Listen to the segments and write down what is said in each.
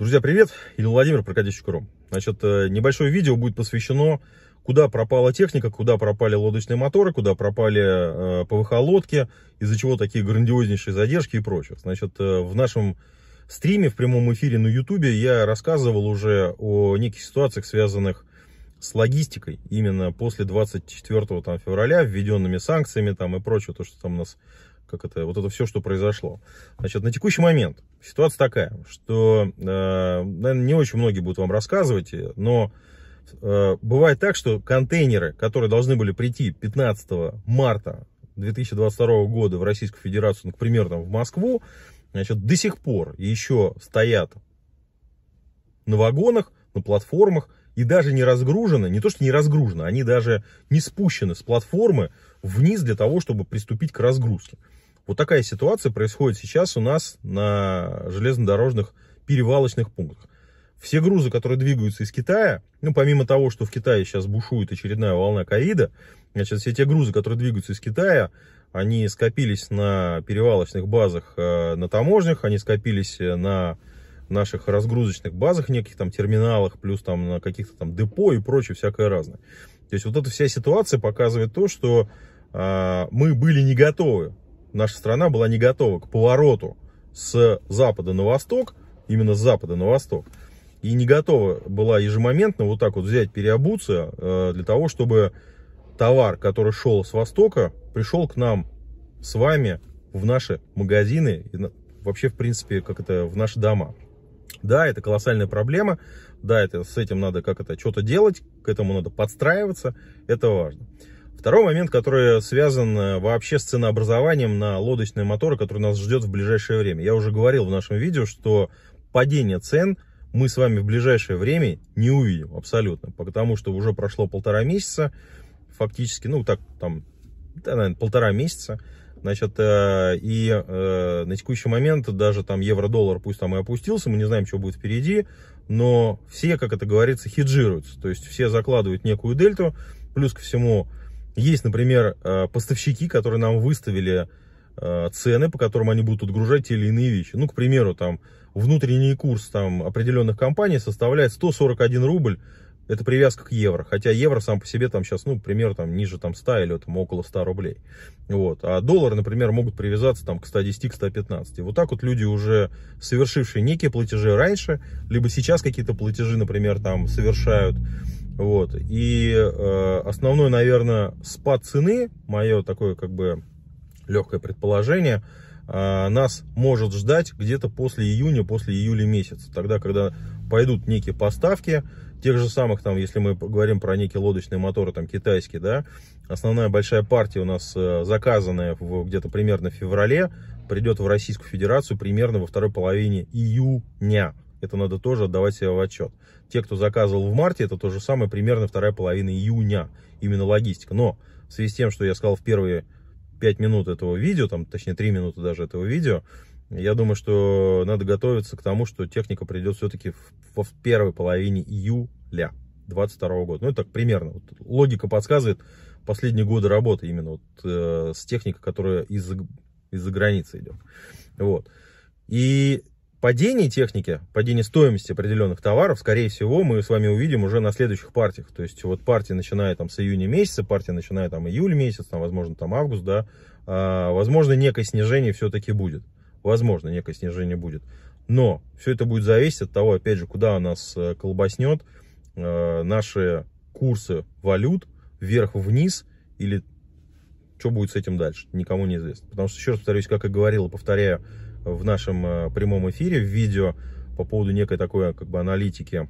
Друзья, привет! Илья Владимир, Прокатящий Кром. Значит, э, небольшое видео будет посвящено, куда пропала техника, куда пропали лодочные моторы, куда пропали э, ПВХ-лодки, из-за чего такие грандиознейшие задержки и прочее. Значит, э, в нашем стриме, в прямом эфире на ютубе я рассказывал уже о неких ситуациях, связанных с логистикой именно после 24 там, февраля, введенными санкциями там, и прочее, то, что там у нас как это, вот это все, что произошло. Значит, на текущий момент ситуация такая, что, э, наверное, не очень многие будут вам рассказывать, но э, бывает так, что контейнеры, которые должны были прийти 15 марта 2022 года в Российскую Федерацию, ну, к примеру, там, в Москву, значит, до сих пор еще стоят на вагонах, на платформах и даже не разгружены, не то что не разгружены, они даже не спущены с платформы вниз для того, чтобы приступить к разгрузке. Вот такая ситуация происходит сейчас у нас на железнодорожных перевалочных пунктах. Все грузы, которые двигаются из Китая, ну, помимо того, что в Китае сейчас бушует очередная волна ковида, значит, все те грузы, которые двигаются из Китая, они скопились на перевалочных базах э, на таможнях, они скопились э, на наших разгрузочных базах, неких там терминалах, плюс там на каких-то там депо и прочее, всякое разное. То есть вот эта вся ситуация показывает то, что э, мы были не готовы наша страна была не готова к повороту с запада на восток, именно с запада на восток, и не готова была ежемоментно вот так вот взять, переобуться э, для того, чтобы товар, который шел с востока, пришел к нам с вами в наши магазины, и вообще, в принципе, как это, в наши дома. Да, это колоссальная проблема, да, это, с этим надо как это, что-то делать, к этому надо подстраиваться, это важно. Второй момент, который связан э, вообще с ценообразованием на лодочные моторы, который нас ждет в ближайшее время. Я уже говорил в нашем видео, что падение цен мы с вами в ближайшее время не увидим абсолютно, потому что уже прошло полтора месяца, фактически, ну так там, да, наверное, полтора месяца, Значит, э, и э, на текущий момент даже там евро-доллар пусть там и опустился, мы не знаем, что будет впереди, но все, как это говорится, хеджируются. То есть все закладывают некую дельту, плюс ко всему есть, например, э, поставщики, которые нам выставили э, цены, по которым они будут отгружать те или иные вещи. Ну, к примеру, там внутренний курс там, определенных компаний составляет 141 рубль, это привязка к евро, хотя евро сам по себе там сейчас, ну, к примеру, там ниже там 100 или там около 100 рублей, вот, а доллары, например, могут привязаться там к 110, к 115, вот так вот люди уже совершившие некие платежи раньше, либо сейчас какие-то платежи, например, там совершают, вот. И э, основной, наверное, спад цены, мое такое как бы легкое предположение, э, нас может ждать где-то после июня, после июля месяца. Тогда, когда пойдут некие поставки, тех же самых, там, если мы говорим про некие лодочные моторы, там, китайские, да, основная большая партия у нас э, заказанная где-то примерно в феврале, придет в Российскую Федерацию примерно во второй половине июня. Это надо тоже отдавать себе в отчет. Те, кто заказывал в марте, это то же самое примерно вторая половина июня. Именно логистика. Но в связи с тем, что я сказал в первые 5 минут этого видео, там, точнее 3 минуты даже этого видео, я думаю, что надо готовиться к тому, что техника придет все-таки в, в первой половине июля 2022 года. Ну, это так примерно. Вот логика подсказывает последние годы работы именно вот, э, с техникой, которая из-за из границы идет. Вот. И падении техники, падении стоимости определенных товаров, скорее всего, мы с вами увидим уже на следующих партиях. То есть вот партия начиная там с июня месяца, партия начиная там июль месяц, там, возможно, там август, да, а, возможно, некое снижение все-таки будет. Возможно, некое снижение будет. Но все это будет зависеть от того, опять же, куда у нас э, колбаснет э, наши курсы валют вверх-вниз или что будет с этим дальше, никому не известно. Потому что, еще раз повторюсь, как и говорил, повторяю, в нашем э, прямом эфире в видео по поводу некой такой как бы аналитики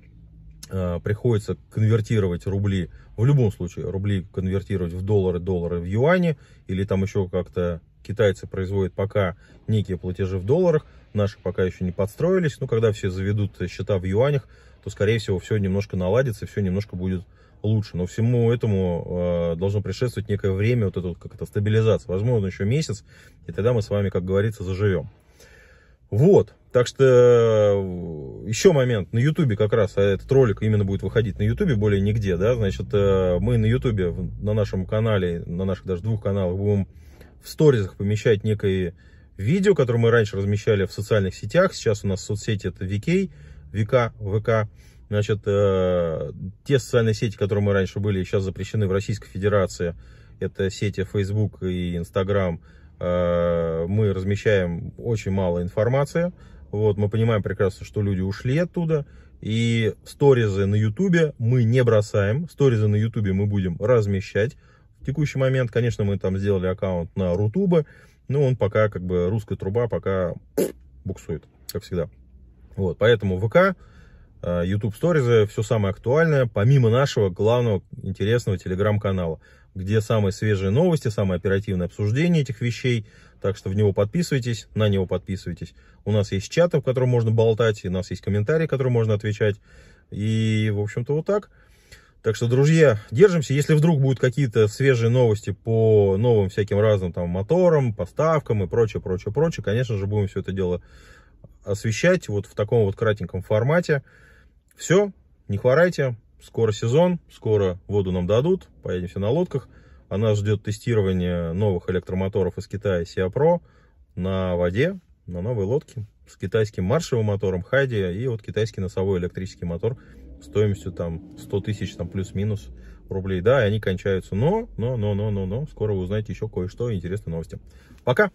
э, приходится конвертировать рубли, в любом случае, рубли конвертировать в доллары, доллары в юане или там еще как-то китайцы производят пока некие платежи в долларах, наши пока еще не подстроились, но когда все заведут счета в юанях, то, скорее всего, все немножко наладится, все немножко будет лучше. Но всему этому э, должно предшествовать некое время, вот это вот как то стабилизация, возможно, еще месяц, и тогда мы с вами, как говорится, заживем. Вот. Так что э, еще момент. На Ютубе как раз а этот ролик именно будет выходить на Ютубе, более нигде, да. Значит, э, мы на Ютубе, на нашем канале, на наших даже двух каналах будем в сторизах помещать некое видео, которое мы раньше размещали в социальных сетях. Сейчас у нас соцсети это VK, ВК, ВК. Значит, э, те социальные сети, которые мы раньше были, сейчас запрещены в Российской Федерации. Это сети Facebook и Instagram Э, мы размещаем очень мало информации. Вот, мы понимаем прекрасно, что люди ушли оттуда. И сторизы на ютубе мы не бросаем. Сторизы на ютубе мы будем размещать. В текущий момент, конечно, мы там сделали аккаунт на рутубе. Но он пока, как бы, русская труба пока буксует, как всегда. Вот, поэтому ВК, YouTube сторизы, все самое актуальное, помимо нашего главного интересного телеграм-канала где самые свежие новости, самое оперативное обсуждение этих вещей. Так что в него подписывайтесь, на него подписывайтесь. У нас есть чаты, в котором можно болтать, и у нас есть комментарии, которые можно отвечать. И, в общем-то, вот так. Так что, друзья, держимся. Если вдруг будут какие-то свежие новости по новым всяким разным там моторам, поставкам и прочее, прочее, прочее, конечно же, будем все это дело освещать вот в таком вот кратеньком формате. Все, не хворайте, скоро сезон, скоро воду нам дадут, поедем все на лодках. А нас ждет тестирование новых электромоторов из Китая Sia Pro на воде, на новой лодке с китайским маршевым мотором Хайди и вот китайский носовой электрический мотор стоимостью там 100 тысяч там плюс-минус рублей. Да, и они кончаются, но, но, но, но, но, но, скоро вы узнаете еще кое-что интересные новости. Пока!